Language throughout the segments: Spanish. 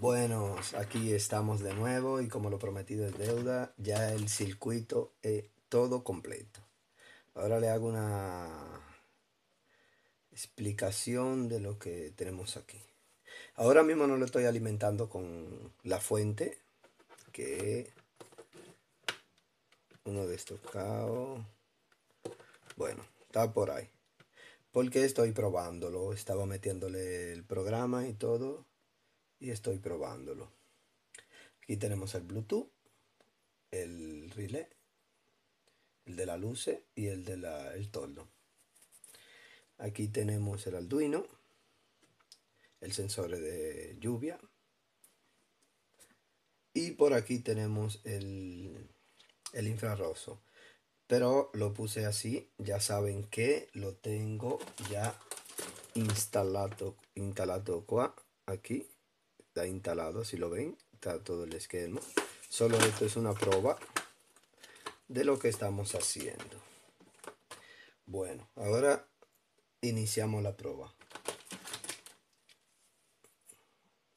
Bueno, aquí estamos de nuevo y como lo prometido es deuda, ya el circuito es todo completo. Ahora le hago una explicación de lo que tenemos aquí. Ahora mismo no lo estoy alimentando con la fuente, que uno de estos cabos. Bueno, está por ahí. Porque estoy probándolo, estaba metiéndole el programa y todo y estoy probándolo. Aquí tenemos el Bluetooth, el relé, el de la luz y el del el toldo. Aquí tenemos el Arduino, el sensor de lluvia. Y por aquí tenemos el, el infrarrojo. Pero lo puse así, ya saben que lo tengo ya instalado, instalado aquí está instalado, si lo ven, está todo el esquema. Solo esto es una prueba de lo que estamos haciendo. Bueno, ahora iniciamos la prueba.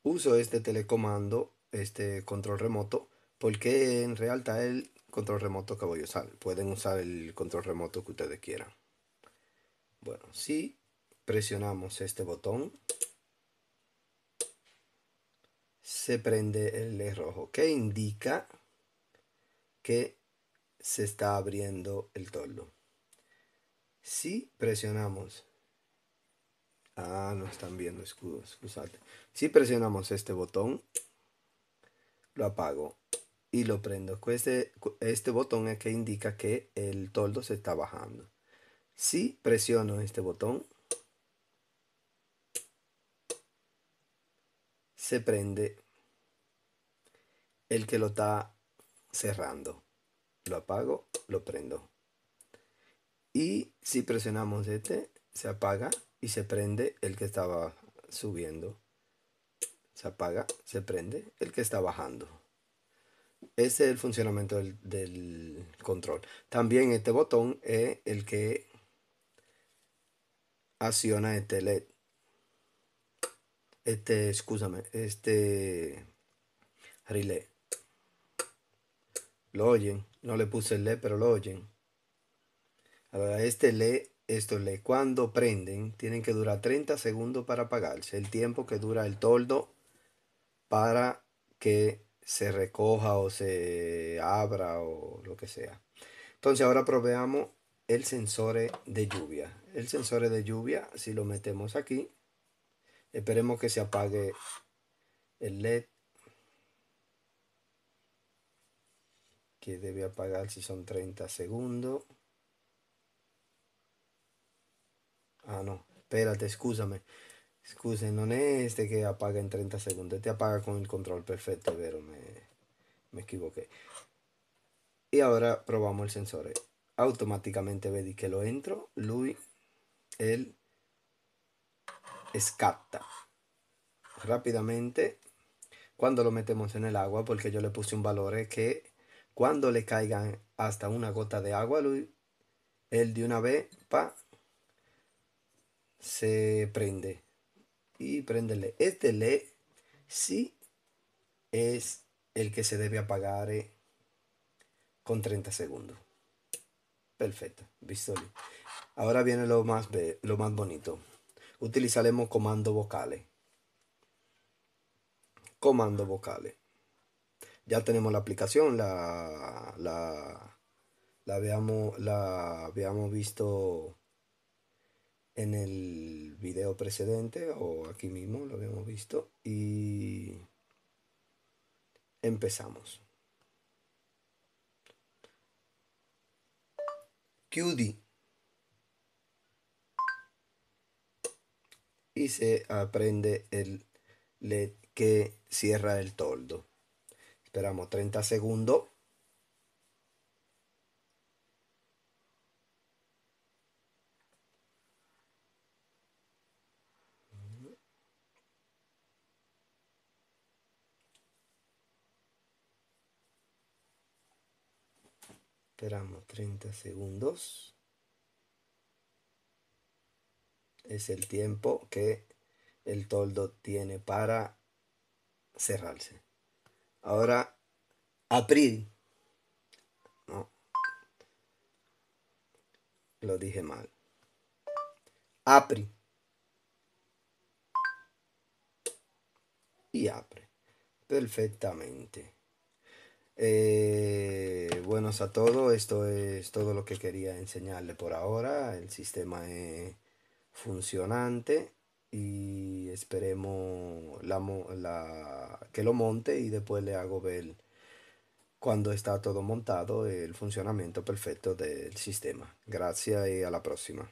Uso este telecomando, este control remoto, porque en realidad el control remoto que voy a usar. Pueden usar el control remoto que ustedes quieran. Bueno, si presionamos este botón, se prende el rojo, que indica que se está abriendo el toldo. Si presionamos, ah, no están viendo escudos, Si presionamos este botón, lo apago y lo prendo. Este, este botón es que indica que el toldo se está bajando. Si presiono este botón, se prende el que lo está cerrando. Lo apago, lo prendo. Y si presionamos este, se apaga y se prende el que estaba subiendo. Se apaga, se prende el que está bajando. Ese es el funcionamiento del, del control. También este botón es el que acciona este LED. Este, escúchame, este. Rile. Lo oyen. No le puse el le, pero lo oyen. Ahora, este le, esto le. Cuando prenden, tienen que durar 30 segundos para apagarse. El tiempo que dura el toldo para que se recoja o se abra o lo que sea. Entonces ahora proveamos el sensor de lluvia. El sensor de lluvia, si lo metemos aquí, Esperemos que se apague el LED que debe apagar si son 30 segundos. Ah, no, espérate, escúchame Excuse, no es este que apaga en 30 segundos. te apaga con el control perfecto, pero me, me equivoqué. Y ahora probamos el sensor. Automáticamente ve que lo entro. Lui, el escapta rápidamente cuando lo metemos en el agua, porque yo le puse un valor que cuando le caigan hasta una gota de agua, el de una vez pa, se prende y prendele. Este le sí es el que se debe apagar eh, con 30 segundos. Perfecto, visto. Ahora viene lo más, lo más bonito utilizaremos comando vocales. Comando vocales. Ya tenemos la aplicación, la, la, la, habíamos, la habíamos visto en el video precedente o aquí mismo lo habíamos visto y empezamos. QD se aprende el led que cierra el toldo. Esperamos 30 segundos. Esperamos 30 segundos. es el tiempo que el toldo tiene para cerrarse. Ahora, apri No, lo dije mal. Apri. Y abre. Perfectamente. Eh, buenos a todos. Esto es todo lo que quería enseñarle por ahora. El sistema es funcionante y esperemos la, que lo monte y después le hago ver cuando está todo montado el funcionamiento perfecto del sistema. Gracias y a la próxima.